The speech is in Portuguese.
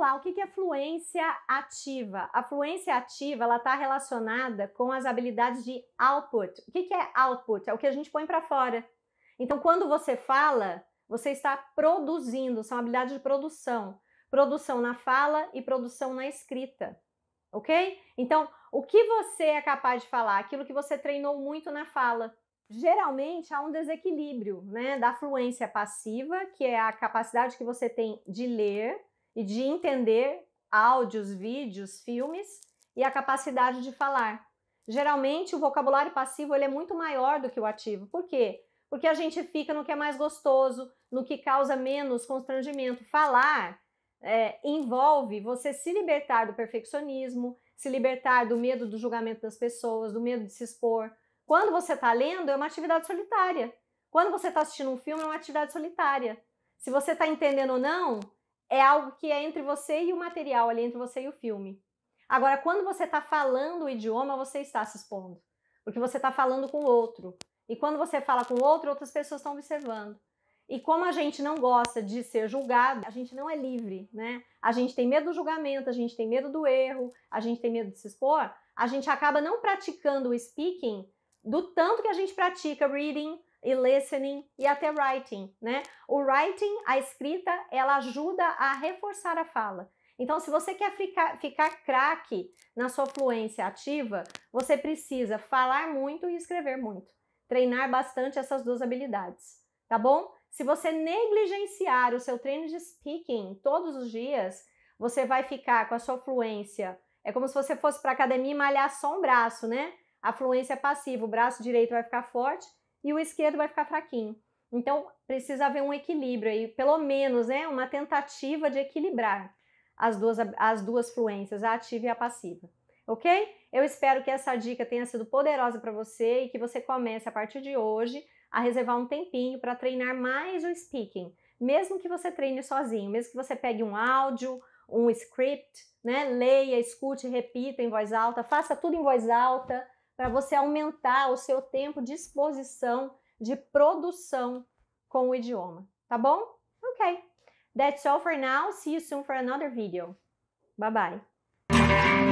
lá, o que é fluência ativa? A fluência ativa ela está relacionada com as habilidades de output. O que é output? É o que a gente põe para fora. Então, quando você fala, você está produzindo, são habilidades de produção. Produção na fala e produção na escrita. Ok? Então, o que você é capaz de falar? Aquilo que você treinou muito na fala geralmente há um desequilíbrio né, da fluência passiva, que é a capacidade que você tem de ler, e de entender áudios, vídeos, filmes e a capacidade de falar. Geralmente o vocabulário passivo ele é muito maior do que o ativo. Por quê? Porque a gente fica no que é mais gostoso, no que causa menos constrangimento. Falar é, envolve você se libertar do perfeccionismo, se libertar do medo do julgamento das pessoas, do medo de se expor. Quando você está lendo, é uma atividade solitária. Quando você está assistindo um filme, é uma atividade solitária. Se você está entendendo ou não, é algo que é entre você e o material, ali entre você e o filme. Agora, quando você está falando o idioma, você está se expondo, porque você está falando com o outro. E quando você fala com o outro, outras pessoas estão observando. E como a gente não gosta de ser julgado, a gente não é livre, né? A gente tem medo do julgamento, a gente tem medo do erro, a gente tem medo de se expor, a gente acaba não praticando o speaking do tanto que a gente pratica reading, e listening e até writing, né? O writing, a escrita, ela ajuda a reforçar a fala. Então, se você quer ficar, ficar craque na sua fluência ativa, você precisa falar muito e escrever muito. Treinar bastante essas duas habilidades, tá bom? Se você negligenciar o seu treino de speaking todos os dias, você vai ficar com a sua fluência. É como se você fosse para academia e malhar só um braço, né? A fluência é passiva, o braço direito vai ficar forte e o esquerdo vai ficar fraquinho. Então precisa haver um equilíbrio aí, pelo menos, né, uma tentativa de equilibrar as duas, as duas fluências, a ativa e a passiva. Ok? Eu espero que essa dica tenha sido poderosa para você e que você comece a partir de hoje a reservar um tempinho para treinar mais o speaking, mesmo que você treine sozinho, mesmo que você pegue um áudio, um script, né? Leia, escute, repita em voz alta, faça tudo em voz alta para você aumentar o seu tempo de exposição, de produção com o idioma. Tá bom? Ok. That's all for now. See you soon for another video. Bye bye.